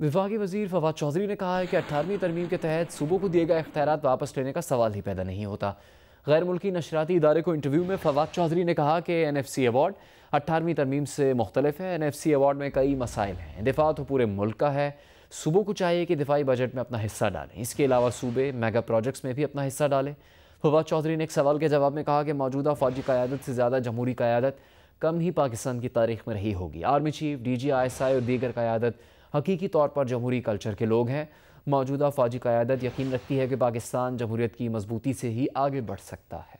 विभागी वजीर फवाद चौधरी ने कहा है कि अठारहवीं तरमीम के तहत सूबों को दिए गए अख्तियार वापस लेने का सवाल ही पैदा नहीं होता गैर मुल्की नशराती इदारे को इंटरव्यू में फवाद चौधरी ने कहा कि एन एफ सी अवार्ड अट्ठारहवीं तरमीम से मुख्तलिफ है एन एफ सी अवार्ड में कई मसाइल हैं दिफा तो पूरे मुल्क का है सूबों को चाहिए कि दिफाई बजट में अपना हिस्सा डालें इसके अलावा सूबे मेगा प्रोजेक्ट्स में भी अपना हिस्सा डालें फवाद चौधरी ने एक सवाल के जवाब में कहा कि मौजूदा फौजी क़्यादत से ज़्यादा जमहूरी क़्यादत कम ही पाकिस्तान की तारीख में रही होगी army chief D G I S I और दीगर क़्यादत हकीकी तौर पर जमहूरी कल्चर के लोग हैं मौजूदा फ़ौजी क़्यादत यकीन रखती है कि पाकिस्तान जमहूरीत की मजबूती से ही आगे बढ़ सकता है